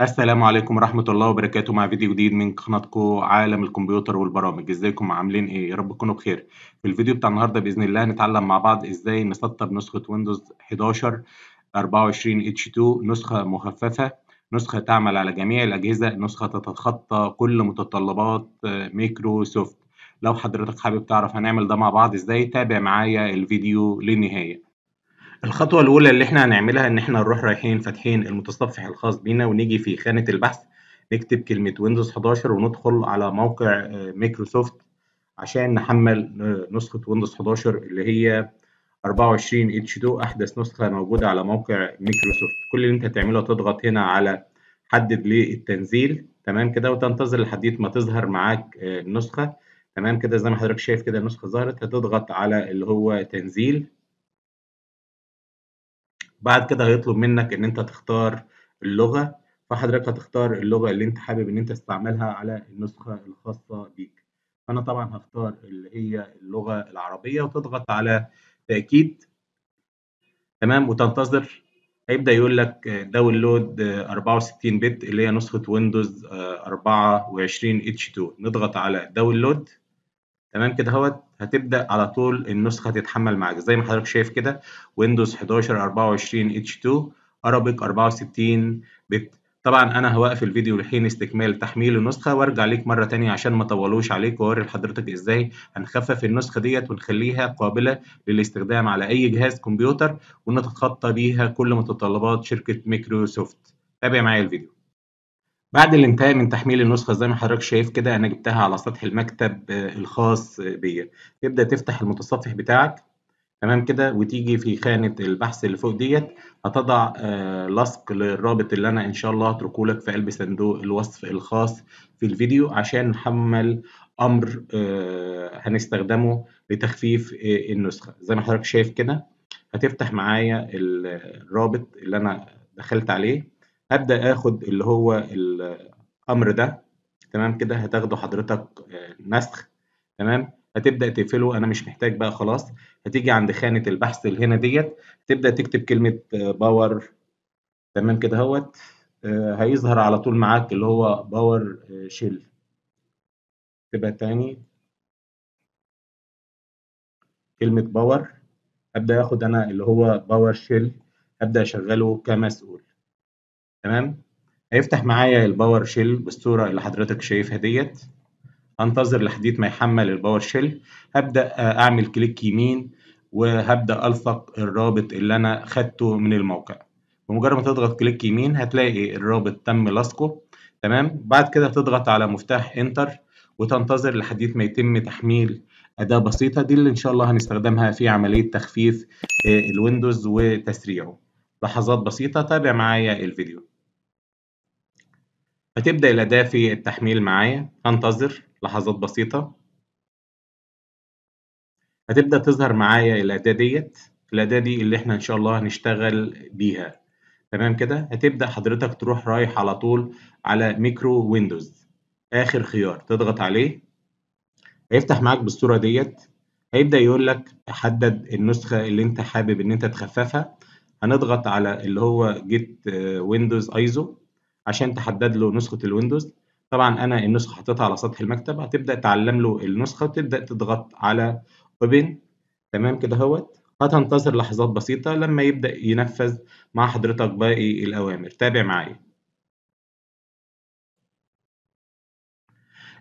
السلام عليكم ورحمة الله وبركاته مع فيديو جديد من قناتكم عالم الكمبيوتر والبرامج ازيكم عاملين ايه يا رب تكونوا بخير في الفيديو بتاع النهارده باذن الله هنتعلم مع بعض ازاي نسطب نسخة ويندوز 11 24 اتش 2 نسخة مخففة نسخة تعمل على جميع الأجهزة نسخة تتخطى كل متطلبات آه، ميكروسوفت لو حضرتك حابب تعرف هنعمل ده مع بعض ازاي تابع معايا الفيديو للنهاية الخطوة الأولى اللي احنا هنعملها إن احنا نروح رايحين فاتحين المتصفح الخاص بينا ونيجي في خانة البحث نكتب كلمة ويندوز 11 وندخل على موقع مايكروسوفت آه، عشان نحمل آه، نسخة ويندوز 11 اللي هي 24 اتش 2 أحدث نسخة موجودة على موقع مايكروسوفت كل اللي أنت هتعمله تضغط هنا على حدد للتنزيل تمام كده وتنتظر لحد ما تظهر معاك آه، النسخة تمام كده زي ما حضرتك شايف كده النسخة ظهرت هتضغط على اللي هو تنزيل بعد كده هيطلب منك ان انت تختار اللغه فحضرتك هتختار اللغه اللي انت حابب ان انت تستعملها على النسخه الخاصه بيك فانا طبعا هختار اللي هي اللغه العربيه وتضغط على تاكيد تمام وتنتظر هيبدا يقول لك داونلود 64 بت اللي هي نسخه ويندوز 24 اتش 2 نضغط على داونلود تمام كده اهوت هتبدا على طول النسخه تتحمل معاك زي ما حضرتك شايف كده ويندوز 11 24 اتش 2 ارابيك 64 بت طبعا انا هوقف الفيديو لحين استكمال تحميل النسخه وارجع ليك مره ثانيه عشان ما اطولوش عليك واوري لحضرتك ازاي هنخفف النسخه ديت ونخليها قابله للاستخدام على اي جهاز كمبيوتر ونتخطى بيها كل متطلبات شركه مايكروسوفت تابع معايا الفيديو بعد الانتهاء من تحميل النسخة زي ما حضرتك شايف كده أنا جبتها على سطح المكتب الخاص بيا تبدأ تفتح المتصفح بتاعك تمام كده وتيجي في خانة البحث اللي فوق ديت هتضع آه، لصق للرابط اللي أنا إن شاء الله هتركه لك في قلب صندوق الوصف الخاص في الفيديو عشان نحمل أمر آه، هنستخدمه لتخفيف آه، النسخة زي ما حضرتك شايف كده هتفتح معايا الرابط اللي أنا دخلت عليه هبدا اخد اللي هو الامر ده تمام كده هتاخده حضرتك آه، نسخ تمام هتبدا تقفله انا مش محتاج بقى خلاص هتيجي عند خانه البحث اللي هنا ديت تبدا تكتب كلمه آه، باور تمام كده اهوت آه، هيظهر على طول معاك اللي هو باور شيل تبقى تاني كلمه باور ابدا اخد انا اللي هو باور شيل ابدا اشغله كمسؤول تمام هيفتح معايا الباور شيل بالصوره اللي حضرتك شايفها ديت هنتظر لحديث ما يحمل الباور شيل هبدا اعمل كليك يمين وهبدا الصق الرابط اللي انا خدته من الموقع بمجرد ما تضغط كليك يمين هتلاقي الرابط تم لصقه تمام بعد كده تضغط على مفتاح انتر وتنتظر لحديث ما يتم تحميل أداة بسيطة دي اللي إن شاء الله هنستخدمها في عملية تخفيف الويندوز وتسريعه لحظات بسيطة تابع معايا الفيديو هتبدأ الأداة التحميل معايا هنتظر لحظات بسيطة هتبدأ تظهر معايا الأداة ديت الأداة دي اللي احنا إن شاء الله هنشتغل بيها تمام كده هتبدأ حضرتك تروح رايح على طول على ميكرو ويندوز آخر خيار تضغط عليه هيفتح معاك بالصورة ديت هيبدأ يقول لك حدد النسخة اللي انت حابب ان انت تخففها هنضغط على اللي هو جيت ويندوز ايزو عشان تحدد له نسخه الويندوز طبعا انا النسخه حطيتها على سطح المكتب هتبدا تعلم له النسخه وتبدا تضغط على اوبن تمام كده اهوت هتنتظر لحظات بسيطه لما يبدا ينفذ مع حضرتك باقي الاوامر تابع معايا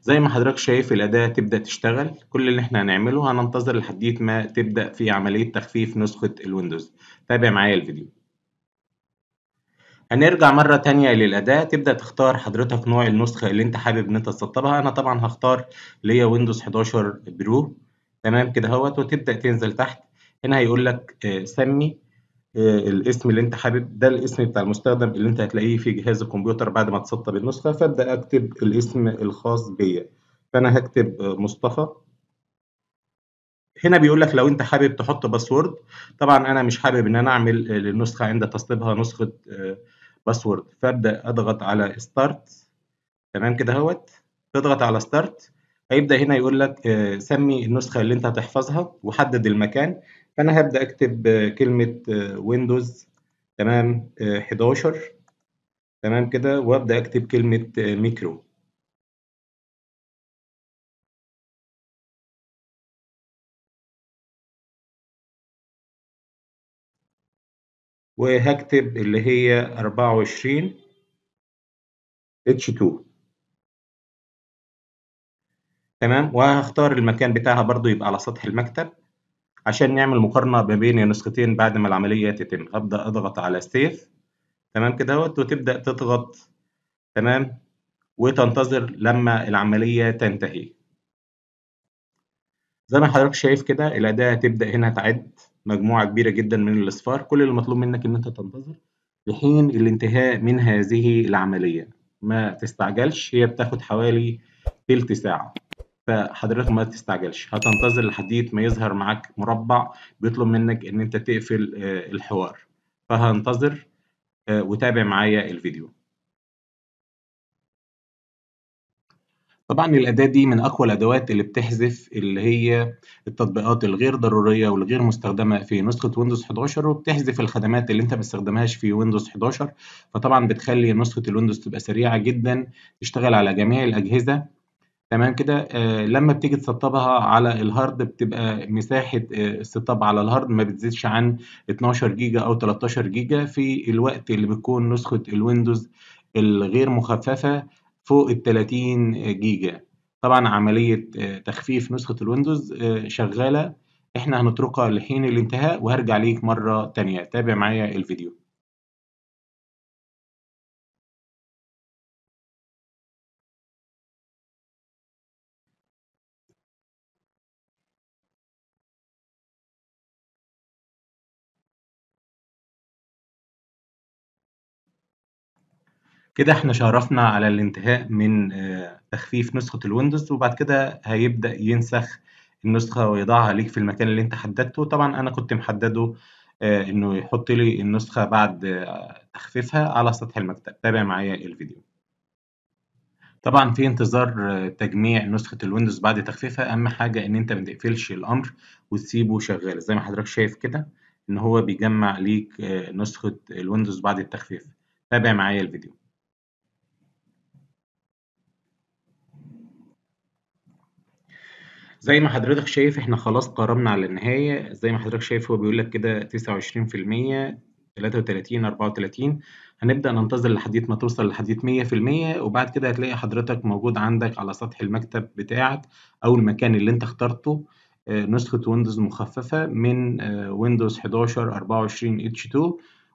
زي ما حضرتك شايف الأداة تبدأ تشتغل كل اللي احنا هنعمله هننتظر لحديت ما تبدأ في عملية تخفيف نسخة الويندوز تابع معايا الفيديو هنرجع مرة تانية للأداة تبدأ تختار حضرتك نوع النسخة اللي أنت حابب إن أنت تسطبها أنا طبعا هختار ليا ويندوز 11 برو تمام كده اهوت وتبدأ تنزل تحت هنا هيقول لك آه، سمي آه، الاسم اللي أنت حابب ده الاسم بتاع المستخدم اللي أنت هتلاقيه في جهاز الكمبيوتر بعد ما تسطب النسخة فأبدأ أكتب الاسم الخاص بيا فأنا هكتب آه، مصطفى هنا بيقول لك لو انت حابب تحط باسورد طبعا انا مش حابب ان انا اعمل للنسخه عند تسطيبها نسخه باسورد فابدا اضغط على ستارت تمام كده اهوت تضغط على ستارت هيبدا هنا يقول لك آه، سمي النسخه اللي انت هتحفظها وحدد المكان فانا هبدا اكتب آه، كلمه ويندوز آه، تمام 11 تمام كده وابدا اكتب كلمه ميكرو وهكتب اللي هي 24 H2 تمام وهختار المكان بتاعها برضو يبقى على سطح المكتب عشان نعمل مقارنة ما بين النسختين بعد ما العملية تتم أبدأ أضغط على سيف تمام كده وتبدأ تضغط تمام وتنتظر لما العملية تنتهي زي ما حضرتك شايف كده الأداة تبدأ هنا تعد مجموعة كبيرة جدا من الأصفار كل اللي مطلوب منك إن أنت تنتظر لحين الانتهاء من هذه العملية ما تستعجلش هي بتاخد حوالي ثلث ساعة فحضرتك ما تستعجلش هتنتظر لحد ما يظهر معاك مربع بيطلب منك إن أنت تقفل آه، الحوار فهنتظر آه، وتابع معايا الفيديو طبعا الأداة دي من أقوى الأدوات اللي بتحذف اللي هي التطبيقات الغير ضرورية والغير مستخدمة في نسخة ويندوز 11 وبتحذف الخدمات اللي أنت ما بتستخدمهاش في ويندوز 11 فطبعا بتخلي نسخة الويندوز تبقى سريعة جدا تشتغل على جميع الأجهزة تمام كده آه لما بتيجي تسطبها على الهارد بتبقى مساحة آه السطاب على الهارد ما بتزيدش عن 12 جيجا أو 13 جيجا في الوقت اللي بتكون نسخة الويندوز الغير مخففة فوق ال 30 جيجا طبعا عملية آه، تخفيف نسخة الويندوز آه، شغالة احنا هنتركها لحين الانتهاء وهرجع ليك مرة تانية تابع معايا الفيديو كده احنا شرفنا على الانتهاء من آه، تخفيف نسخة الويندوز وبعد كده هيبدأ ينسخ النسخة ويضعها ليك في المكان اللي انت حددته طبعا انا كنت محدده آه، انه يحط لي النسخة بعد آه، تخفيفها على سطح المكتب تابع معايا الفيديو طبعا في انتظار تجميع نسخة الويندوز بعد تخفيفها اهم حاجة ان انت متقفلش الامر وتسيبه شغال زي ما حضرتك شايف كده ان هو بيجمع ليك نسخة الويندوز بعد التخفيف تابع معايا الفيديو زي ما حضرتك شايف إحنا خلاص قربنا على النهاية، زي ما حضرتك شايف هو بيقول لك كده 29%، 33، 34 هنبدأ ننتظر لحديت ما توصل لحديت 100% وبعد كده هتلاقي حضرتك موجود عندك على سطح المكتب بتاعك أو المكان اللي أنت اخترته آه، نسخة ويندوز مخففة من آه، ويندوز ويندوز 11 24 H2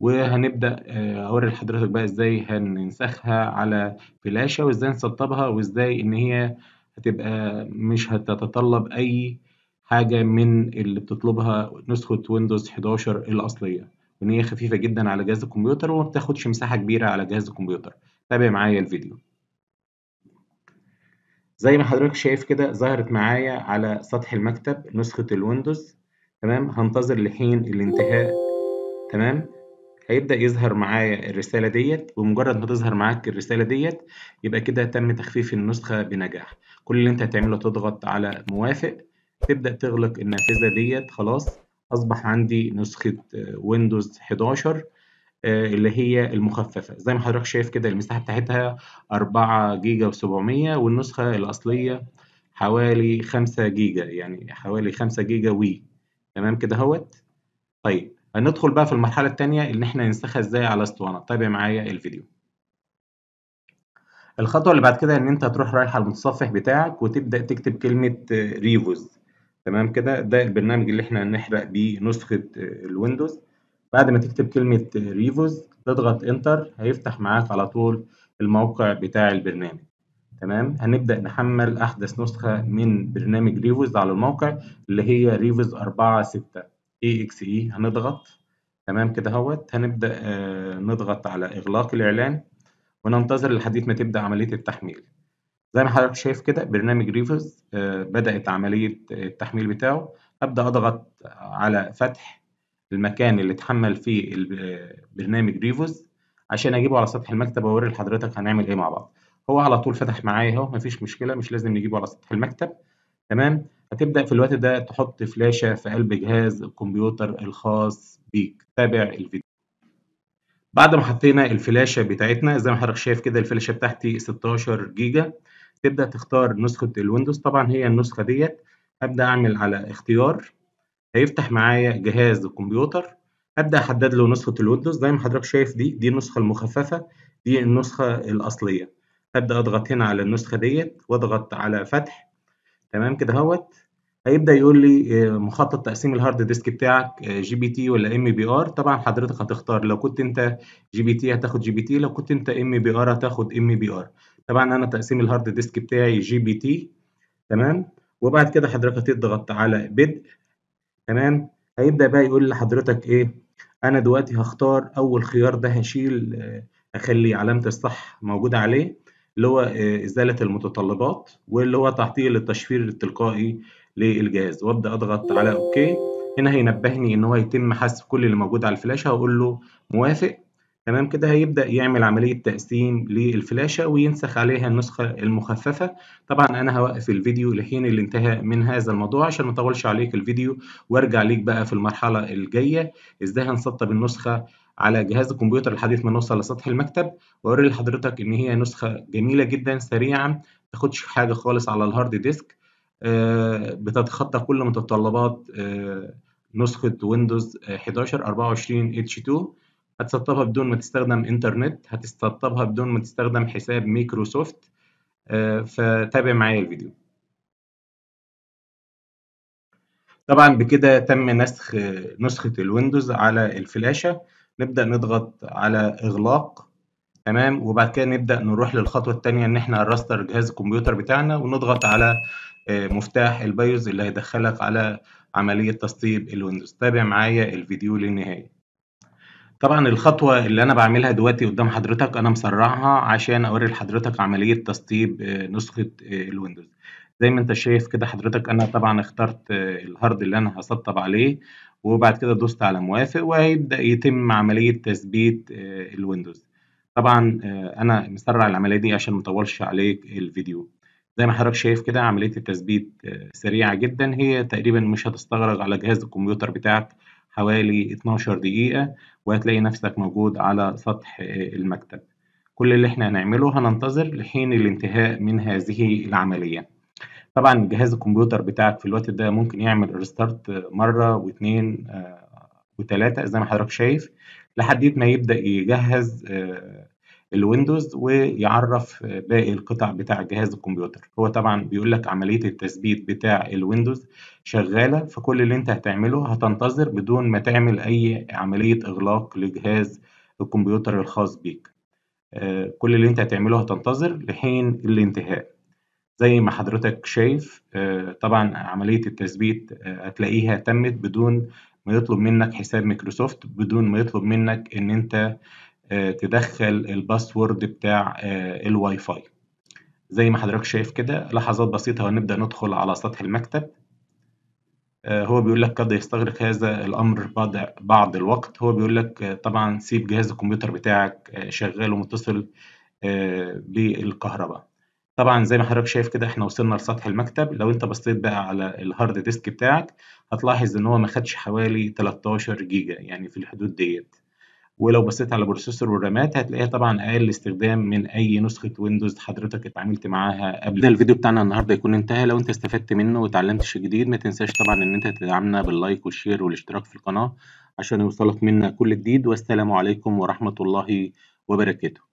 وهنبدأ آه، أوري لحضرتك بقى إزاي هننسخها على فلاشة وإزاي نسطبها وإزاي إن هي هتبقى مش هتتطلب أي حاجة من اللي بتطلبها نسخة ويندوز 11 الأصلية وإن هي خفيفة جدا على جهاز الكمبيوتر وما بتاخدش مساحة كبيرة على جهاز الكمبيوتر تابع معايا الفيديو زي ما حضرتك شايف كده ظهرت معايا على سطح المكتب نسخة الويندوز تمام هنتظر لحين الانتهاء تمام هيبدأ يظهر معايا الرسالة ديت بمجرد ما تظهر معاك الرسالة ديت يبقى كده تم تخفيف النسخة بنجاح كل اللي انت هتعمله تضغط على موافق تبدأ تغلق النافذة ديت خلاص أصبح عندي نسخة ويندوز 11 آه، اللي هي المخففة زي ما حضرتك شايف كده المساحة بتاعتها 4 جيجا و700 والنسخة الأصلية حوالي 5 جيجا يعني حوالي 5 جيجا وي تمام كده اهوت طيب هندخل بقى في المرحلة التانية ان احنا ننسخها ازاي على طيب اسطوانة تابع معايا الفيديو الخطوة اللي بعد كده ان انت هتروح رايح على المتصفح بتاعك وتبدأ تكتب كلمة ريفوز تمام كده ده البرنامج اللي احنا هنحرق بيه نسخة الويندوز بعد ما تكتب كلمة ريفوز تضغط انتر هيفتح معاك على طول الموقع بتاع البرنامج تمام هنبدأ نحمل أحدث نسخة من برنامج ريفوز على الموقع اللي هي ريفوز 4 6. اي e هنضغط تمام كده اهوت هنبدأ آه، نضغط على إغلاق الإعلان وننتظر لحد ما تبدأ عملية التحميل زي ما حضرتك شايف كده برنامج ريفرز آه، بدأت عملية التحميل بتاعه أبدأ أضغط على فتح المكان اللي اتحمل فيه آه، برنامج ريفرز عشان أجيبه على سطح المكتب وأوري لحضرتك هنعمل إيه مع بعض هو على طول فتح معايا أهو مفيش مشكلة مش لازم نجيبه على سطح المكتب تمام هتبدأ في الوقت ده تحط فلاشة في قلب جهاز الكمبيوتر الخاص بيك تابع الفيديو بعد ما حطينا الفلاشة بتاعتنا زي ما حضرتك شايف كده الفلاشة بتاعتي 16 جيجا تبدأ تختار نسخة الويندوز طبعا هي النسخة ديت هبدأ أعمل على اختيار هيفتح معايا جهاز الكمبيوتر هبدأ أحدد له نسخة الويندوز زي ما حضرتك شايف دي دي النسخة المخففة دي النسخة الأصلية هبدأ أضغط هنا على النسخة ديت وأضغط على فتح تمام كده اهوت هيبدا يقول لي آه، مخطط تقسيم الهارد ديسك بتاعك جي بي تي ولا ام بي ار طبعا حضرتك هتختار لو كنت انت جي بي تي هتاخد جي بي تي لو كنت انت ام بي ار هتاخد ام بي ار طبعا انا تقسيم الهارد ديسك بتاعي جي بي تي تمام وبعد كده حضرتك هتضغط على بدء تمام هيبدا بقى يقول لحضرتك ايه انا دلوقتي هختار اول خيار ده هشيل آه، اخلي علامه الصح موجوده عليه اللي هو آه، إزالة المتطلبات واللي هو تعطيل التشفير التلقائي للجهاز وابدا اضغط على اوكي هنا هينبهني ان هو يتم حذف كل اللي موجود على الفلاشه هقول له موافق تمام كده هيبدا يعمل عمليه تقسيم للفلاشه وينسخ عليها النسخه المخففه طبعا انا هوقف الفيديو لحين الانتهاء من هذا الموضوع عشان ما اطولش عليك الفيديو وارجع ليك بقى في المرحله الجايه ازاي هنسطب النسخه على جهاز الكمبيوتر الحديث ما نوصل لسطح المكتب واوري لحضرتك ان هي نسخه جميله جدا سريعه ما تاخدش حاجه خالص على الهارد ديسك آه، بتتخطى كل متطلبات آه، نسخه ويندوز 11 24 اتش 2 هتسطبها بدون ما تستخدم انترنت هتسطبها بدون ما تستخدم حساب مايكروسوفت آه، فتابع معايا الفيديو طبعا بكده تم نسخ نسخه الويندوز على الفلاشه نبدأ نضغط على إغلاق تمام وبعد كده نبدأ نروح للخطوة الثانية إن إحنا نراستر جهاز الكمبيوتر بتاعنا ونضغط على آه، مفتاح البايوز اللي هيدخلك على عملية تسطيب الويندوز تابع معايا الفيديو للنهاية طبعا الخطوة اللي أنا بعملها دلوقتي قدام حضرتك أنا مسرعها عشان أوري لحضرتك عملية تسطيب آه، نسخة آه، الويندوز زي ما أنت شايف كده حضرتك أنا طبعا اخترت الهارد اللي أنا هسطب عليه وبعد كده دوست على موافق وهيبدأ يتم عملية تثبيت آه، الويندوز طبعا آه، أنا مسرع العملية دي عشان مطولش عليك الفيديو زي ما حضرتك شايف كده عملية التثبيت آه، سريعة جدا هي تقريبا مش هتستغرق على جهاز الكمبيوتر بتاعك حوالي 12 دقيقة وهتلاقي نفسك موجود على سطح المكتب كل اللي احنا هنعمله هننتظر لحين الانتهاء من هذه العملية طبعا جهاز الكمبيوتر بتاعك في الوقت ده ممكن يعمل ريستارت مرة واثنين آه، وثلاثة زي ما حضرتك شايف لحد ما يبدأ يجهز آه، الويندوز ويعرف باقي القطع بتاع جهاز الكمبيوتر هو طبعا بيقول لك عملية التثبيت بتاع الويندوز شغالة فكل اللي انت هتعمله هتنتظر بدون ما تعمل اي عملية اغلاق لجهاز الكمبيوتر الخاص بيك آه، كل اللي انت هتعمله هتنتظر لحين الانتهاء زي ما حضرتك شايف آه، طبعا عملية التثبيت آه، هتلاقيها تمت بدون ما يطلب منك حساب مايكروسوفت بدون ما يطلب منك ان انت آه، تدخل الباسورد بتاع الواي فاي زي ما حضرتك شايف كده لحظات بسيطة ونبدأ ندخل على سطح المكتب هو بيقول لك قد يستغرق هذا الأمر بعض بعض الوقت هو بيقول لك طبعا سيب جهاز الكمبيوتر بتاعك شغال ومتصل بالكهرباء طبعا زي ما حضرتك شايف كده احنا وصلنا لسطح المكتب لو انت بصيت بقى على الهارد ديسك بتاعك هتلاحظ ان هو ما خدش حوالي 13 جيجا يعني في الحدود ديت ولو بصيت على بروسيسور والرامات هتلاقيها طبعا اقل استخدام من اي نسخه ويندوز حضرتك اتعاملت معاها قبل ده الفيديو بتاعنا النهارده يكون انتهى لو انت استفدت منه وتعلمت شيء جديد ما تنساش طبعا ان انت تدعمنا باللايك والشير والاشتراك في القناه عشان يوصلك منا كل جديد والسلام عليكم ورحمه الله وبركاته